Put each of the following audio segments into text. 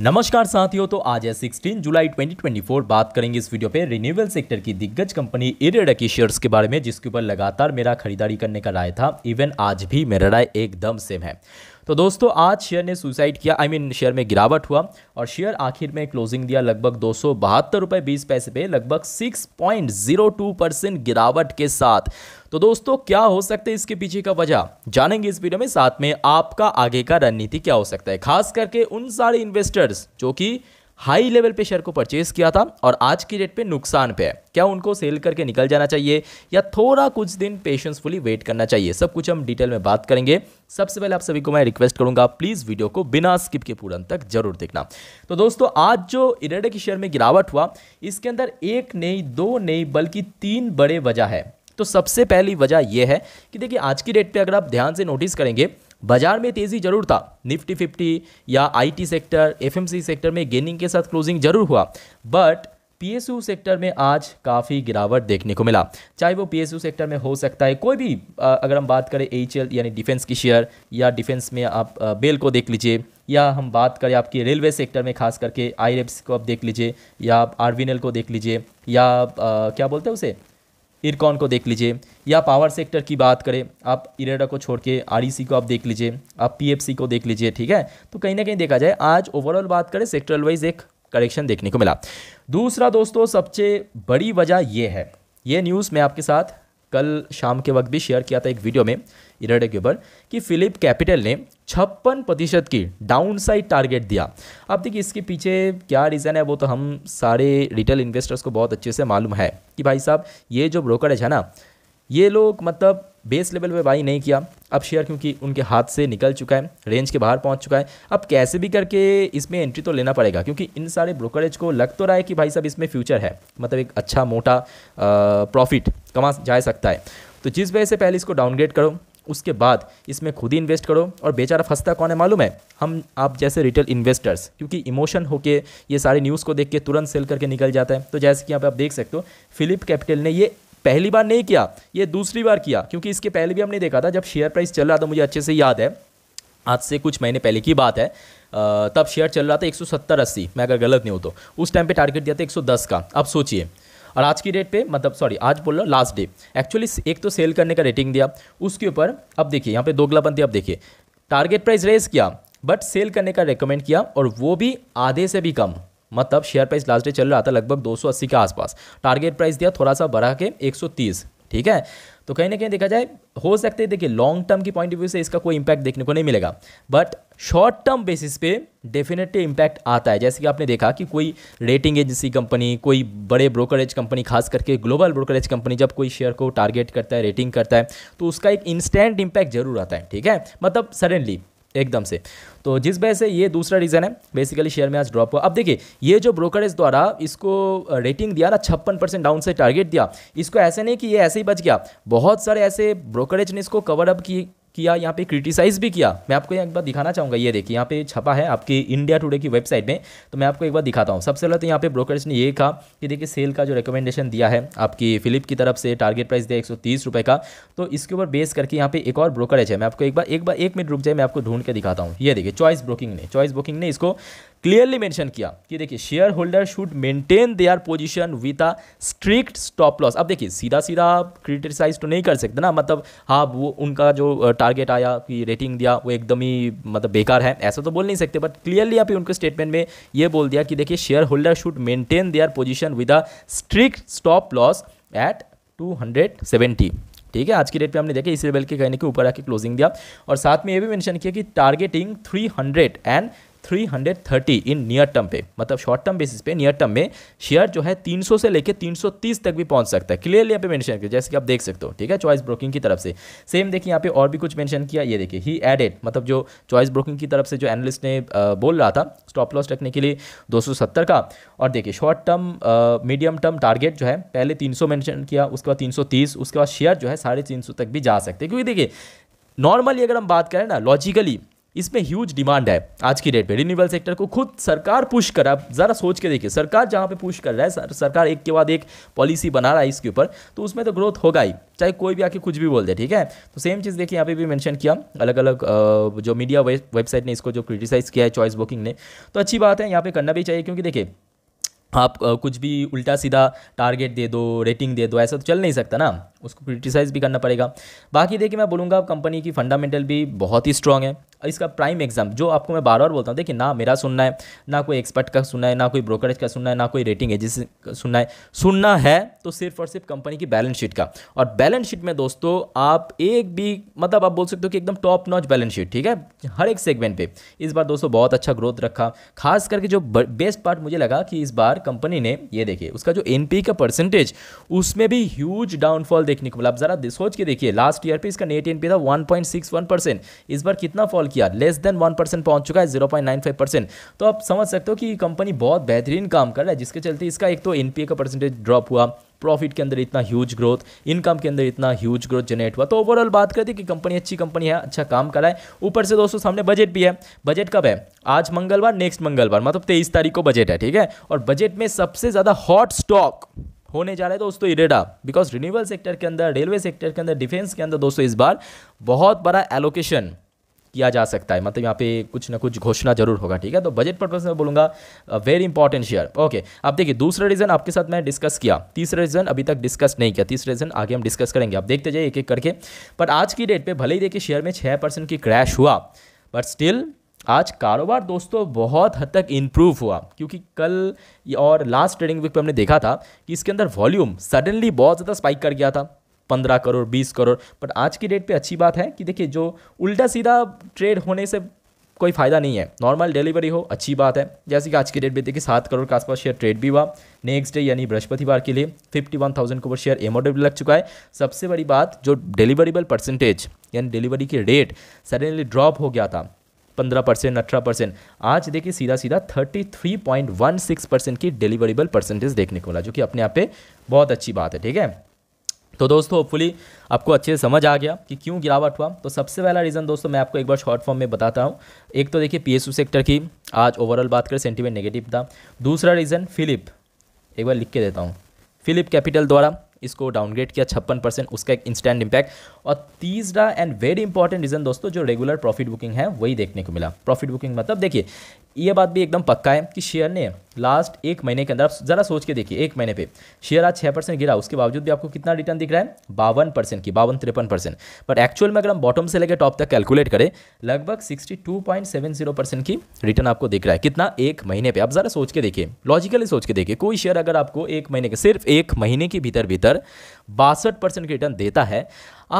नमस्कार साथियों तो आज है 16 जुलाई 2024 बात करेंगे इस वीडियो पे रिन्यूएबल सेक्टर की दिग्गज कंपनी इरेडा की शेयर्स के बारे में जिसके ऊपर लगातार मेरा खरीदारी करने का राय था इवन आज भी मेरा राय एकदम सेम है तो दोस्तों आज शेयर ने सुसाइड किया I I mean mean, share में गिरावट हुआ और शेयर आखिर में क्लोजिंग दिया लगभग दो सौ बहत्तर रुपये बीस पैसे पे लगभग six point zero two percent गिरावट के साथ तो दोस्तों क्या हो सकता है इसके पीछे का वजह जानेंगे इस वीडियो में साथ में आपका आगे का रणनीति क्या हो सकता है खास करके उन सारे इन्वेस्टर्स जो कि हाई लेवल पे शेयर को परचेस किया था और आज की डेट पे नुकसान पे है क्या उनको सेल करके निकल जाना चाहिए या थोड़ा कुछ दिन पेशेंसफुली वेट करना चाहिए सब कुछ हम डिटेल में बात करेंगे सबसे पहले आप सभी को मैं रिक्वेस्ट करूंगा प्लीज़ वीडियो को बिना स्किप के पूरा तक जरूर देखना तो दोस्तों आज जो इरेडे के शेयर में गिरावट हुआ इसके अंदर एक नहीं दो नहीं बल्कि तीन बड़े वजह है तो सबसे पहली वजह यह है कि देखिए आज की डेट पे अगर आप ध्यान से नोटिस करेंगे बाजार में तेज़ी जरूर था निफ्टी फिफ्टी या आईटी सेक्टर एफएमसी सेक्टर में गेनिंग के साथ क्लोजिंग जरूर हुआ बट पीएसयू सेक्टर में आज काफ़ी गिरावट देखने को मिला चाहे वो पीएसयू सेक्टर में हो सकता है कोई भी अगर हम बात करें एच यानी डिफेंस की शेयर या डिफेंस में आप बेल को देख लीजिए या हम बात करें आपकी रेलवे सेक्टर में खास करके आई को आप देख लीजिए या आप आर को देख लीजिए या आ, क्या बोलते हैं उसे इरकॉन को देख लीजिए या पावर सेक्टर की बात करें आप इरेडा को छोड़ के आर को आप देख लीजिए आप पी को देख लीजिए ठीक है तो कहीं ना कहीं देखा जाए आज ओवरऑल बात करें सेक्टर वाइज एक करेक्शन देखने को मिला दूसरा दोस्तों सबसे बड़ी वजह यह है ये न्यूज़ मैं आपके साथ कल शाम के वक्त भी शेयर किया था एक वीडियो में इराडे के ऊपर कि फिलिप कैपिटल ने छप्पन प्रतिशत की डाउन साइड टारगेट दिया अब देखिए इसके पीछे क्या रीज़न है वो तो हम सारे रिटेल इन्वेस्टर्स को बहुत अच्छे से मालूम है कि भाई साहब ये जो ब्रोकरेज है ना ये लोग मतलब बेस लेवल पे बाई नहीं किया अब शेयर क्योंकि उनके हाथ से निकल चुका है रेंज के बाहर पहुंच चुका है अब कैसे भी करके इसमें एंट्री तो लेना पड़ेगा क्योंकि इन सारे ब्रोकरेज को लग तो रहा है कि भाई साहब इसमें फ्यूचर है मतलब एक अच्छा मोटा प्रॉफिट कमा जा सकता है तो जिस वजह से पहले इसको डाउनग्रेड करो उसके बाद इसमें खुद ही इन्वेस्ट करो और बेचारा फंसता कौन है मालूम है हम आप जैसे रिटेल इन्वेस्टर्स क्योंकि इमोशन होके ये सारे न्यूज़ को देख के तुरंत सेल करके निकल जाता है तो जैसे कि यहाँ पे आप देख सकते हो फिलिप कैपिटल ने ये पहली बार नहीं किया ये दूसरी बार किया क्योंकि इसके पहले भी हमने देखा था जब शेयर प्राइस चल रहा था मुझे अच्छे से याद है आज से कुछ महीने पहले की बात है तब शेयर चल रहा था एक सौ मैं अगर गलत नहीं हो तो उस टाइम पे टारगेट दिया था एक का अब सोचिए और आज की डेट पे मतलब सॉरी आज बोल रहा लास्ट डे एक्चुअली एक तो सेल करने का रेटिंग दिया उसके ऊपर अब देखिए यहाँ पे गला बंदी अब देखिए टारगेट प्राइस रेज किया बट सेल करने का रिकमेंड किया और वो भी आधे से भी कम मतलब शेयर प्राइस लास्ट डे चल रहा था लगभग 280 के आसपास टारगेट प्राइस दिया थोड़ा सा बढ़ा के 130 ठीक है तो कहीं ना कहीं देखा जाए हो सकते देखिए लॉन्ग टर्म की पॉइंट ऑफ व्यू से इसका कोई इंपैक्ट देखने को नहीं मिलेगा बट शॉर्ट टर्म बेसिस पे डेफिनेटली इंपैक्ट आता है जैसे कि आपने देखा कि कोई रेटिंग एजेंसी कंपनी कोई बड़े ब्रोकरेज कंपनी खास करके ग्लोबल ब्रोकरेज कंपनी जब कोई शेयर को टारगेट करता है रेटिंग करता है तो उसका एक इंस्टेंट इम्पैक्ट जरूर आता है ठीक है मतलब सडनली एकदम से तो जिस वजह से ये दूसरा रीज़न है बेसिकली शेयर में आज ड्रॉप हुआ अब देखिए ये जो ब्रोकरेज द्वारा इसको रेटिंग दिया ना छप्पन परसेंट डाउन से टारगेट दिया इसको ऐसे नहीं कि ये ऐसे ही बच गया बहुत सारे ऐसे ब्रोकरेज ने इसको कवर अप की किया यहाँ पे क्रिटिसाइज़ भी किया मैं आपको एक बार दिखाना चाहूँगा ये देखिए यहाँ पे छपा है आपकी इंडिया टुडे की वेबसाइट में तो मैं आपको एक बार दिखाता हूँ सबसे पहले तो यहाँ पे ब्रोकर्स ने ये कहा कि देखिए सेल का जो रिकमेंडेशन दिया है आपकी फिलिप की तरफ से टारगेट प्राइस दिया एक का तो इसके ऊपर बेस करके यहाँ पे एक और ब्रोकरेज है मैं आपको एक बार एक बार एक मिनट रुक जाए मैं आपको ढूंढ के दिखाता हूँ ये देखिए चॉइस ब्रोकिंग ने चॉइस ब्रोकिंग ने इसको क्लियरली मेंशन किया कि देखिए share holder should maintain their position with a strict stop loss अब देखिए सीधा सीधा आप क्रिटिसाइज तो नहीं कर सकते ना मतलब हाँ वो उनका जो टारगेट आया कि रेटिंग दिया वो एकदम ही मतलब बेकार है ऐसा तो बोल नहीं सकते बट क्लियरली आप उनके स्टेटमेंट में ये बोल दिया कि देखिए share holder should maintain their position with a strict stop loss at two ठीक है आज की डेट पे हमने देखा इस लेवल के कहने के ऊपर आके क्लोजिंग दिया और साथ में ये भी मेंशन किया कि targeting 300 and 330 in near term पे मतलब शॉर्ट टर्म बेसिस पे नियर टर्म में शेयर जो है 300 से लेकर 330 तक भी पहुंच सकता है क्लियरली यहाँ पे मेंशन किया जैसे कि आप देख सकते हो ठीक है चॉइस ब्रोकिंग की तरफ से सेम देखिए यहाँ पे और भी कुछ मेंशन किया ये देखिए ही एडेड मतलब जो चॉइस ब्रोकिंग की तरफ से जो एनालिस्ट ने बोल रहा था स्टॉप लॉस रखने के लिए सत्तर का और देखिए short term medium term target जो है पहले सौ मेंशन किया उसके बाद तीस उसके बाद शेयर जो है साढ़े तक भी जा सकते हैं क्योंकि देखिए नॉर्मली अगर हम बात करें ना लॉजिकली इसमें ह्यूज डिमांड है आज की डेट में रिन्यूएबल सेक्टर को खुद सरकार पुश कर आप ज़रा सोच के देखिए सरकार जहाँ पे पुश कर रहा है सरकार एक के बाद एक पॉलिसी बना रहा है इसके ऊपर तो उसमें तो ग्रोथ होगा ही चाहे कोई भी आके कुछ भी बोल दे ठीक है तो सेम चीज़ देखिए यहाँ पे भी मैंशन किया अलग अलग जो मीडिया वेबसाइट ने इसको जो क्रिटिसाइज़ किया है चॉइस बुकिंग ने तो अच्छी बात है यहाँ पर करना भी चाहिए क्योंकि देखिए आप कुछ भी उल्टा सीधा टारगेट दे दो रेटिंग दे दो ऐसा तो चल नहीं सकता ना उसको क्रिटिसाइज़ भी करना पड़ेगा बाकी देखिए मैं बोलूँगा कंपनी की फंडामेंटल भी बहुत ही स्ट्रांग है इसका प्राइम एग्जाम जो आपको मैं बार बार बोलता हूँ देखिए ना मेरा सुनना है ना कोई एक्सपर्ट का सुनना है ना कोई ब्रोकरेज का सुनना है ना कोई रेटिंग एजेंसी का सुनना है सुनना है तो सिर्फ और सिर्फ कंपनी की बैलेंस शीट का और बैलेंस शीट में दोस्तों आप एक भी मतलब आप बोल सकते हो कि एकदम टॉप नॉच बैलेंस शीट ठीक है हर एक सेगमेंट पर इस बार दोस्तों बहुत अच्छा ग्रोथ रखा खास करके जो बेस्ट पार्ट मुझे लगा कि इस बार कंपनी ने ये देखिए उसका जो एन का परसेंटेज उसमें भी ह्यूज डाउनफॉल देखने को मिला आप जरा सोच के देखिए लास्ट ईयर पर इसका नेट एन था वन इस बार कितना फॉल किया लेस देन वन परसेंट पहुंच चुका है zero point nine five percent तो आप समझ सकते हो कि कंपनी बहुत बेहतरीन काम कर रहा है जिसके चलते इसका एक तो एनपीए का परसेंटेज ड्रॉप हुआ प्रॉफिट के अंदर इतना ह्यूज ग्रोथ इनकम के अंदर इतना ह्यूज ग्रोथ जनरेट हुआ तो ओवरऑल बात करते कि कंपनी अच्छी कंपनी है अच्छा काम कर रहा है ऊपर से दोस्तों सामने बजट भी है बजट कब है आज मंगलवार नेक्स्ट मंगलवार मतलब तेईस तारीख को बजट है ठीक है और बजट में सबसे ज़्यादा हॉट स्टॉक होने जा रहा है दोस्तों इरेडा बिकॉज रिन्यूबल सेक्टर के अंदर रेलवे सेक्टर के अंदर डिफेंस के अंदर दोस्तों इस बार बहुत बड़ा एलोकेशन किया जा सकता है मतलब यहाँ पे कुछ ना कुछ घोषणा जरूर होगा ठीक है तो बजट पर्पज में बोलूँगा वेरी इंपॉर्टेंट शेयर ओके अब देखिए दूसरा रीज़न आपके साथ मैं डिस्कस किया तीसरा रीज़न अभी तक डिस्कस नहीं किया तीसरा रीज़न आगे हम डिस्कस करेंगे आप देखते जाइए एक एक करके बट आज की डेट पर भले ही देखिए शेयर में छः परसेंट की क्रैश हुआ बट स्टिल आज कारोबार दोस्तों बहुत हद तक इम्प्रूव हुआ क्योंकि कल और लास्ट ट्रेडिंग वीक पे हमने देखा था कि इसके अंदर वॉल्यूम सडनली बहुत ज़्यादा स्पाइक कर गया था पंद्रह करोड़ बीस करोड़ बट आज की डेट पे अच्छी बात है कि देखिए जो उल्टा सीधा ट्रेड होने से कोई फ़ायदा नहीं है नॉर्मल डिलीवरी हो अच्छी बात है जैसे कि आज की डेट पर देखिए सात करोड़ के आसपास शेयर ट्रेड भी हुआ नेक्स्ट डे यानी बृहस्पतिवार के लिए फिफ्टी वन थाउजेंड के ऊपर शेयर डब्ल्यू लग चुका है सबसे बड़ी बात जो डिलीवरीबल परसेंटेज यानी डिलीवरी की रेट सडनली ड्रॉप हो गया था पंद्रह परसेंट अठारह परसेंट आज देखिए सीधा सीधा thirty three point one six percent की डिलीवरीबल परसेंटेज देखने को मिला जो कि अपने आप पे बहुत अच्छी बात है ठीक है तो दोस्तों होपफुली आपको अच्छे से समझ आ गया कि क्यों गिरावट हुआ तो सबसे पहला रीज़न दोस्तों मैं आपको एक बार शॉर्ट फॉर्म में बताता हूँ एक तो देखिए पीएसयू सेक्टर की आज ओवरऑल बात करें सेंटीमेंट नेगेटिव था दूसरा रीज़न फिलिप एक बार लिख के देता हूँ फिलिप कैपिटल द्वारा इसको डाउनग्रेड किया छप्पन परसेंट उसका एक इंस्टेंट इम्पैक्ट और तीसरा एंड वेरी इंपॉर्टेंट रीज़न दोस्तों जो रेगुलर प्रॉफिट बुकिंग है वही देखने को मिला प्रॉफिट बुकिंग मतलब देखिए ये बात भी एकदम पक्का है कि शेयर ने लास्ट एक महीने के अंदर आप ज़रा सोच के देखिए एक महीने पे शेयर आज छः परसेंट गिरा उसके बावजूद भी आपको कितना रिटर्न दिख रहा है बावन परसेंट की बावन तिरपन परसेंट पर एक्चुअल में अगर हम बॉटम से लेकर टॉप तक कैलकुलेट करें लगभग sixty two point seven zero percent की रिटर्न आपको दिख रहा है कितना एक महीने पर आप ज़रा सोच के देखिए लॉजिकली सोच के देखिए कोई शेयर अगर आपको एक महीने के सिर्फ एक महीने के भीतर भीतर बासठ परसेंट रिटर्न देता है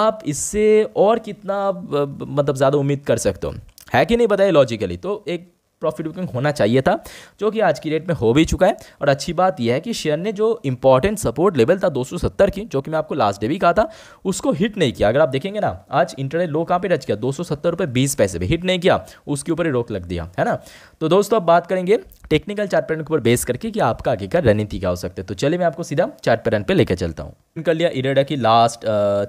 आप इससे और कितना मतलब ज़्यादा उम्मीद कर सकते हो है कि नहीं बताए लॉजिकली तो एक प्रॉफिट बुकिंग होना चाहिए था जो कि आज की डेट में हो भी चुका है और अच्छी बात यह है कि शेयर ने जो इंपॉर्टेंट सपोर्ट लेवल था 270 की जो कि मैं आपको लास्ट डे भी कहा था उसको हिट नहीं किया अगर आप देखेंगे ना आज इंटरनेट लो कहाँ पे टच किया दो सौ पैसे भी हिट नहीं किया उसके ऊपर ही रोक लग दिया है ना तो दोस्तों अब बात करेंगे टेक्निकल चार्ट पैटर्न के ऊपर बेस करके कि आपका आगे का रणनीति क्या हो सकता है तो चलिए मैं आपको सीधा चार्ट पैटर्न पे लेकर चलता हूँ कर लिया इरेडा की लास्ट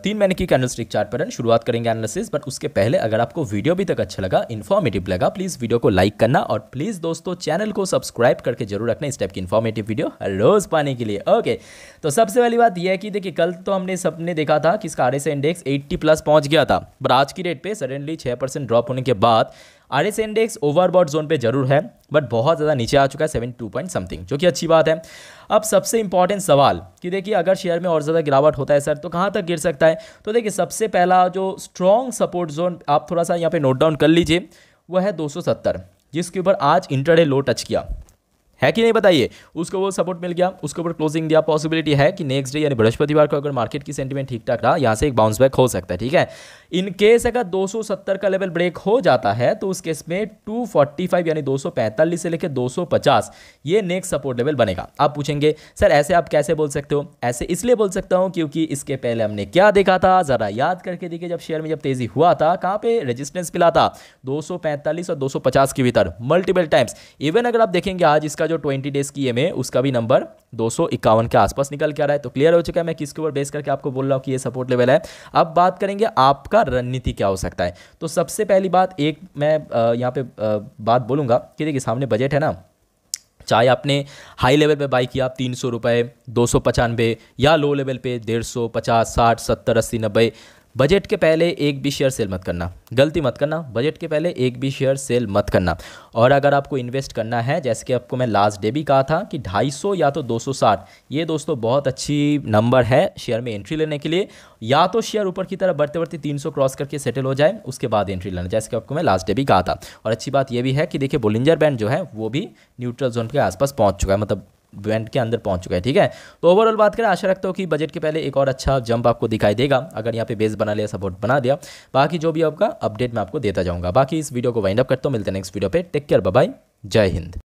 तीन महीने की कैंडलस्टिक चार्ट पैटर्न शुरुआत करेंगे एनालिसिस बट उसके पहले अगर आपको वीडियो भी तक अच्छा लगा इन्फॉर्मेटिव लगा प्लीज़ वीडियो को लाइक करना और प्लीज़ दोस्तों चैनल को सब्सक्राइब करके जरूर रखना इस टाइप की इन्फॉर्मेटिव वीडियो रोज़ पाने के लिए ओके तो सबसे पहली बात यह है कि देखिए कल तो हमने सबने देखा था कि इसका आर इंडेक्स एट्टी प्लस पहुँच गया था पर आज की डेट पर सडनली छः परसेंट ड्रॉप होने के बाद R S index overbought zone पे जरूर है बट बहुत ज़्यादा नीचे आ चुका है सेवन टू पॉइंट समथिंग जो कि अच्छी बात है अब सबसे इंपॉर्टेंट सवाल कि देखिए अगर शेयर में और ज़्यादा गिरावट होता है सर तो कहाँ तक गिर सकता है तो देखिए सबसे पहला जो स्ट्रॉन्ग सपोर्ट जोन आप थोड़ा सा यहाँ पे नोट डाउन कर लीजिए वह है 270 जिसके ऊपर आज इंटरडे लो टच किया है कि नहीं बताइए उसको वो सपोर्ट मिल गया उसके ऊपर क्लोजिंग दिया पॉसिबिलिटी है कि नेक्स्ट डे यानी बृहस्पतिवार को अगर मार्केट की सेंटीमेंट ठीक ठाक रहा यहाँ से एक बाउंस बैक हो सकता है ठीक है इन केस अगर 270 का लेवल ब्रेक हो जाता है तो उस केस में 245 यानी 245 से लेकर 250 ये नेक्स्ट सपोर्ट लेवल बनेगा आप पूछेंगे सर ऐसे आप कैसे बोल सकते हो ऐसे इसलिए बोल सकता हूँ क्योंकि इसके पहले हमने क्या देखा था ज़रा याद करके देखिए जब शेयर में जब तेज़ी हुआ था कहाँ पर रजिस्टेंस मिला था दो और दो के भीतर मल्टीपल टाइम्स इवन अगर आप देखेंगे आज इसका इसका जो ट्वेंटी डेज की एम है उसका भी नंबर दो के आसपास निकल के आ रहा है तो क्लियर हो चुका है मैं किसके ऊपर बेस करके आपको बोल रहा हूँ कि ये सपोर्ट लेवल है अब बात करेंगे आपका रणनीति क्या हो सकता है तो सबसे पहली बात एक मैं यहाँ पे बात बोलूँगा कि देखिए सामने बजट है ना चाहे आपने हाई लेवल पे बाई किया आप तीन सौ रुपये दो सौ पचानवे या लो लेवल पे डेढ़ सौ पचास साठ सत्तर अस्सी नब्बे बजट के पहले एक भी शेयर सेल मत करना गलती मत करना बजट के पहले एक भी शेयर सेल मत करना और अगर आपको इन्वेस्ट करना है जैसे कि आपको मैं लास्ट डे भी कहा था कि 250 या तो 260 ये दोस्तों बहुत अच्छी नंबर है शेयर में एंट्री लेने के लिए या तो शेयर ऊपर की तरफ बढ़ते बढ़ते 300 क्रॉस करके सेटल हो जाए उसके बाद एंट्री लेना जैसे कि आपको मैं लास्ट डे भी कहा था और अच्छी बात यह भी है कि देखिए बोलिंजर बैंड जो है वो भी न्यूट्रल जोन के आसपास पहुँच चुका है मतलब बैंड के अंदर पहुंच चुका है ठीक है तो ओवरऑल बात करें आशा रखता हूँ कि बजट के पहले एक और अच्छा जंप आपको दिखाई देगा अगर यहाँ पे बेस बना लिया सपोर्ट बना दिया बाकी जो भी आपका अपडेट मैं आपको देता जाऊँगा बाकी इस वीडियो को वाइंड अप करता हूँ मिलते हैं नेक्स्ट वीडियो पर टेक केयर बाय जय हिंद